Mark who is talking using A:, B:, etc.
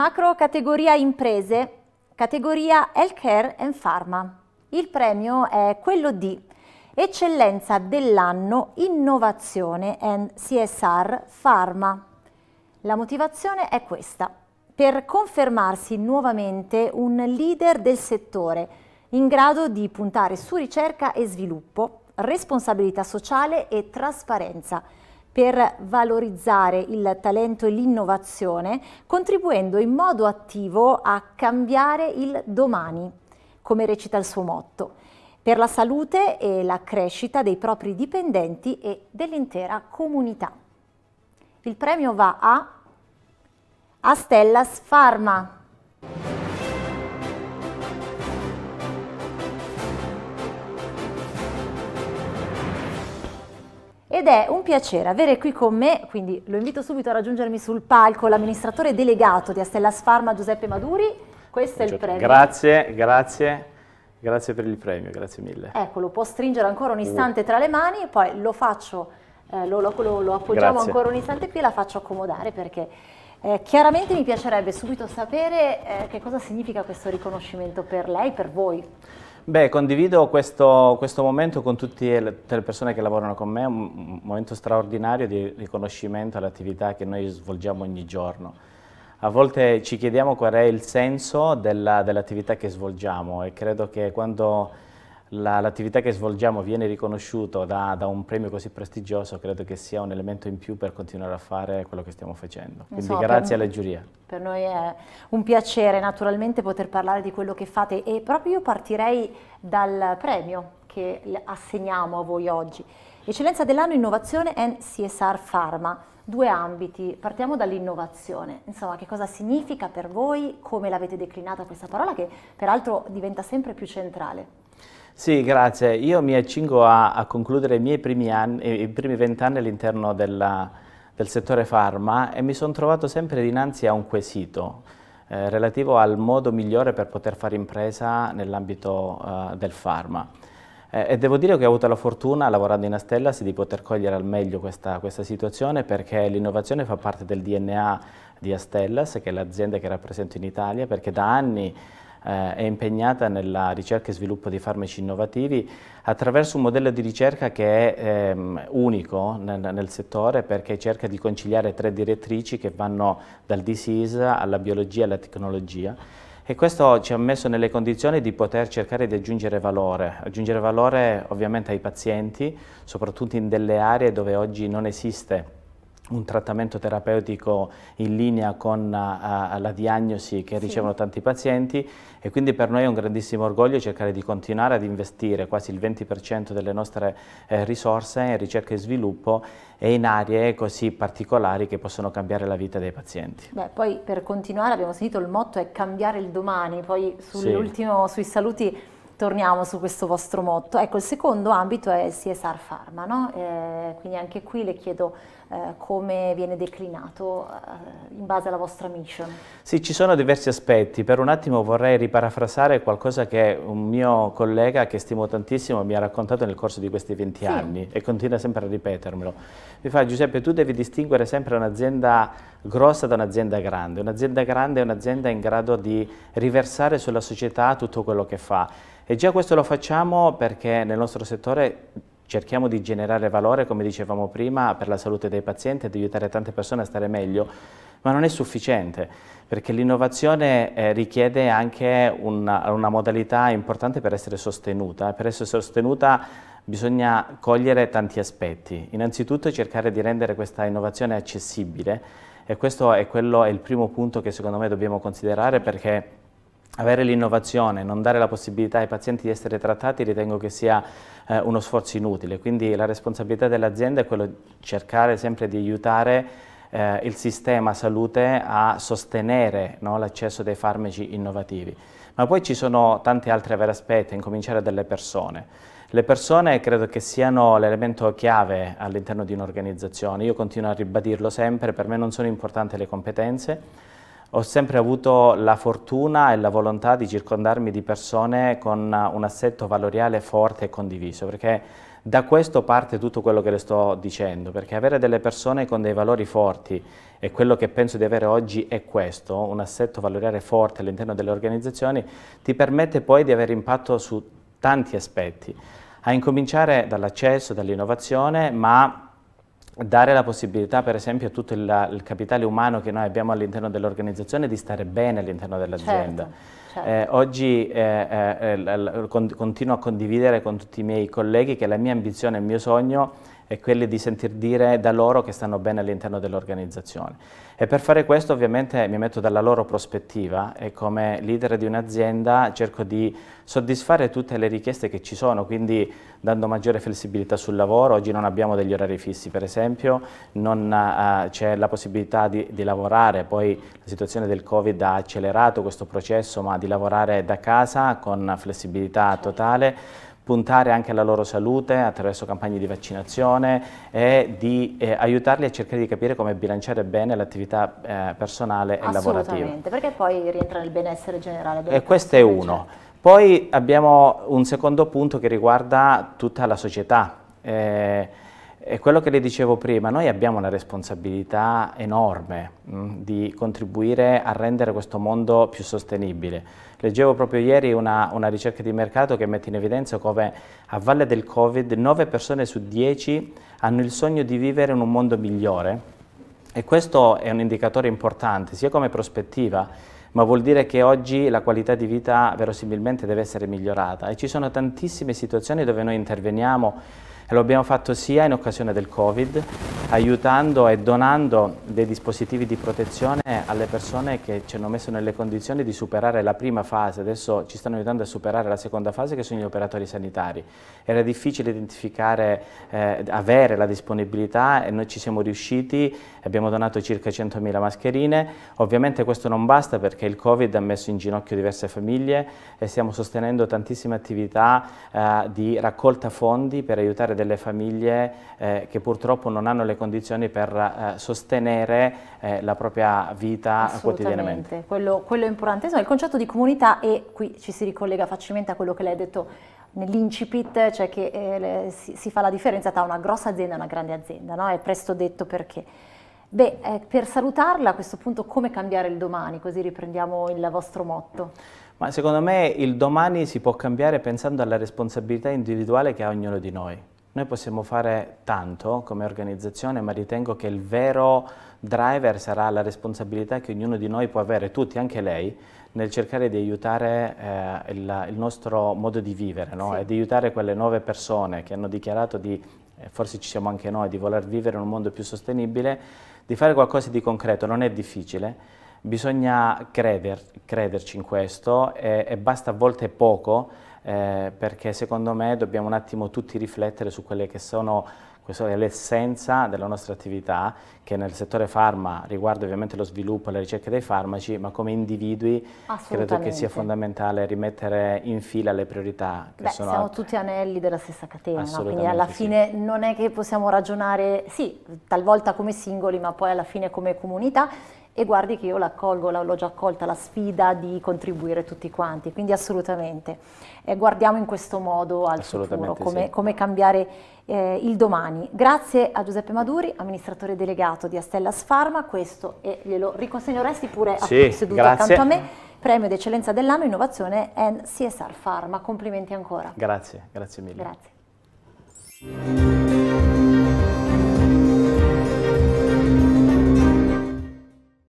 A: Macro categoria imprese, categoria Healthcare and Pharma. Il premio è quello di Eccellenza dell'anno Innovazione and CSR Pharma. La motivazione è questa. Per confermarsi nuovamente un leader del settore in grado di puntare su ricerca e sviluppo, responsabilità sociale e trasparenza, per valorizzare il talento e l'innovazione, contribuendo in modo attivo a cambiare il domani, come recita il suo motto, per la salute e la crescita dei propri dipendenti e dell'intera comunità. Il premio va a Astellas Pharma. ed è un piacere avere qui con me, quindi lo invito subito a raggiungermi sul palco, l'amministratore delegato di Astellas Pharma Giuseppe Maduri. Questo è il premio. Grazie,
B: grazie. Grazie per il premio, grazie mille.
A: Ecco, lo può stringere ancora un uh. istante tra le mani poi lo faccio, eh, lo, lo, lo, lo, appoggiamo grazie. ancora un istante qui e la faccio accomodare perché eh, chiaramente mi piacerebbe subito sapere eh, che cosa significa questo riconoscimento per lei, per voi.
B: Beh, condivido questo, questo, momento con tutte le, tutte le persone che lavorano con me, un momento straordinario di riconoscimento all'attività che noi svolgiamo ogni giorno. A volte ci chiediamo qual è il senso dell'attività che svolgiamo e credo che quando l'attività che svolgiamo viene riconosciuta da, da, un premio così prestigioso, credo che sia un elemento in più per continuare a fare quello che stiamo facendo. Quindi so, grazie alla giuria.
A: Per noi è un piacere naturalmente poter parlare di quello che fate e proprio io partirei dal premio che assegniamo a voi oggi. Eccellenza dell'anno Innovazione and CSR Pharma, due ambiti. Partiamo dall'innovazione, insomma che cosa significa per voi, come l'avete declinata questa parola che peraltro diventa sempre più centrale.
B: Sì, grazie. Io mi accingo a, a concludere i miei primi anni, i primi vent'anni all'interno del settore farma e mi sono trovato sempre dinanzi a un quesito eh, relativo al modo migliore per poter fare impresa nell'ambito eh, del farma. Eh, e devo dire che ho avuto la fortuna, lavorando in Astellas, di poter cogliere al meglio questa, questa situazione perché l'innovazione fa parte del DNA di Astellas, che è l'azienda che rappresento in Italia, perché da anni eh, è impegnata nella ricerca e sviluppo di farmaci innovativi attraverso un modello di ricerca che è ehm, unico nel, nel, settore perché cerca di conciliare tre direttrici che vanno dal disease alla biologia e alla tecnologia e questo ci ha messo nelle condizioni di poter cercare di aggiungere valore, aggiungere valore ovviamente ai pazienti, soprattutto in delle aree dove oggi non esiste un trattamento terapeutico in linea con uh, la diagnosi che sì. ricevono tanti pazienti e quindi per noi è un grandissimo orgoglio cercare di continuare ad investire quasi il 20% delle nostre eh, risorse in ricerca e sviluppo e in aree così particolari che possono cambiare la vita dei pazienti.
A: Beh, poi per continuare abbiamo sentito il motto è cambiare il domani, poi sull'ultimo, sì. sui saluti torniamo su questo vostro motto. Ecco, il secondo ambito è CSR Pharma, no? eh, quindi anche qui le chiedo eh, come viene declinato eh, in base alla vostra mission?
B: Sì, ci sono diversi aspetti. Per un attimo vorrei riparafrasare qualcosa che un mio collega che stimo tantissimo mi ha raccontato nel corso di questi 20 sì. anni e continua sempre a ripetermelo. Mi fa Giuseppe, tu devi distinguere sempre un'azienda grossa da un'azienda grande. Un'azienda grande è un'azienda in grado di riversare sulla società tutto quello che fa. E già questo lo facciamo perché nel nostro settore cerchiamo di generare valore, come dicevamo prima, per la salute dei pazienti e di aiutare tante persone a stare meglio, ma non è sufficiente perché l'innovazione eh, richiede anche una, una modalità importante per essere sostenuta. Per essere sostenuta bisogna cogliere tanti aspetti. Innanzitutto cercare di rendere questa innovazione accessibile e questo è, quello, è il primo punto che secondo me dobbiamo considerare perché avere l'innovazione, non dare la possibilità ai pazienti di essere trattati ritengo che sia eh, uno sforzo inutile, quindi la responsabilità dell'azienda è quella di cercare sempre di aiutare eh, il sistema salute a sostenere no, l'accesso dei farmaci innovativi. Ma poi ci sono tanti altri veri aspetti, a incominciare dalle persone. Le persone credo che siano l'elemento chiave all'interno di un'organizzazione, io continuo a ribadirlo sempre, per me non sono importanti le competenze, ho sempre avuto la fortuna e la volontà di circondarmi di persone con eh, un assetto valoriale forte e condiviso, perché da questo parte tutto quello che le sto dicendo, perché avere delle persone con dei valori forti e quello che penso di avere oggi è questo, un assetto valoriale forte all'interno delle organizzazioni, ti permette poi di avere impatto su tanti aspetti, a incominciare dall'accesso, dall'innovazione, ma dare la possibilità per esempio a tutto il, il capitale umano che noi abbiamo all'interno dell'organizzazione di stare bene all'interno dell'azienda. Certo. Certo. Eh, oggi eh, eh, continuo a condividere con tutti i miei colleghi che la mia ambizione, il mio sogno e quello di sentir dire da loro che stanno bene all'interno dell'organizzazione. E per fare questo ovviamente mi metto dalla loro prospettiva e come leader di un'azienda cerco di soddisfare tutte le richieste che ci sono, quindi dando maggiore flessibilità sul lavoro, oggi non abbiamo degli orari fissi per esempio, non uh, c'è la possibilità di, di lavorare, poi la situazione del Covid ha accelerato questo processo, ma di lavorare da casa con flessibilità totale, puntare anche alla loro salute attraverso campagne di vaccinazione e di eh, aiutarli a cercare di capire come bilanciare bene l'attività eh, personale e lavorativa. Assolutamente,
A: perché poi rientra nel benessere generale. E
B: questo è uno. Poi abbiamo un secondo punto che riguarda tutta la società. Eh, è quello che le dicevo prima, noi abbiamo una responsabilità enorme mh, mm, di contribuire a rendere questo mondo più sostenibile. Leggevo proprio ieri una, una, ricerca di mercato che mette in evidenza come a valle del Covid 9 persone su 10 hanno il sogno di vivere in un mondo migliore e questo è un indicatore importante sia come prospettiva ma vuol dire che oggi la qualità di vita verosimilmente deve essere migliorata e ci sono tantissime situazioni dove noi interveniamo e lo abbiamo fatto sia in occasione del Covid, aiutando e donando dei dispositivi di protezione alle persone che ci hanno messo nelle condizioni di superare la prima fase, adesso ci stanno aiutando a superare la seconda fase che sono gli operatori sanitari. Era difficile identificare, eh, avere la disponibilità e noi ci siamo riusciti, abbiamo donato circa 100.000 mascherine, ovviamente questo non basta perché il Covid ha messo in ginocchio diverse famiglie e stiamo sostenendo tantissime attività eh, di raccolta fondi per aiutare delle famiglie eh, che purtroppo non hanno le condizioni per eh, sostenere eh, la propria vita quotidianamente.
A: Quello, quello è importantissimo, il concetto di comunità e qui ci si ricollega facilmente a quello che lei ha detto nell'incipit, cioè che eh, le, si, si, fa la differenza tra una grossa azienda e una grande azienda, no? è presto detto perché. Beh, eh, per salutarla a questo punto come cambiare il domani, così riprendiamo il vostro motto.
B: Ma secondo me il domani si può cambiare pensando alla responsabilità individuale che ha ognuno di noi. Noi possiamo fare tanto come organizzazione, ma ritengo che il vero driver sarà la responsabilità che ognuno di noi può avere, tutti, anche lei, nel cercare di aiutare eh, il, il, nostro modo di vivere no? sì. e di aiutare quelle nuove persone che hanno dichiarato di, eh, forse ci siamo anche noi, di voler vivere in un mondo più sostenibile, di fare qualcosa di concreto, non è difficile. Bisogna creder, crederci in questo e, e basta a volte poco eh, perché secondo me dobbiamo un attimo tutti riflettere su quelle che sono questa è l'essenza della nostra attività che nel settore farma riguarda ovviamente lo sviluppo e la ricerca dei farmaci, ma come individui credo che sia fondamentale rimettere in fila le priorità che Beh, sono... siamo
A: tutti anelli della stessa catena, quindi alla fine sì. non è che possiamo ragionare, sì, talvolta come singoli, ma poi alla fine come comunità e guardi che io l'accolgo, l'ho già accolta la sfida di contribuire tutti quanti, quindi assolutamente. Eh, guardiamo in questo modo al futuro, come, sì. come cambiare eh, il domani. Grazie a Giuseppe Maduri, amministratore delegato di Astella Sfarma, questo e glielo riconsegneresti pure sì, a, seduto grazie. accanto a me, premio d'eccellenza dell'anno innovazione and CSR Pharma, complimenti ancora.
B: Grazie, grazie mille.
A: Grazie.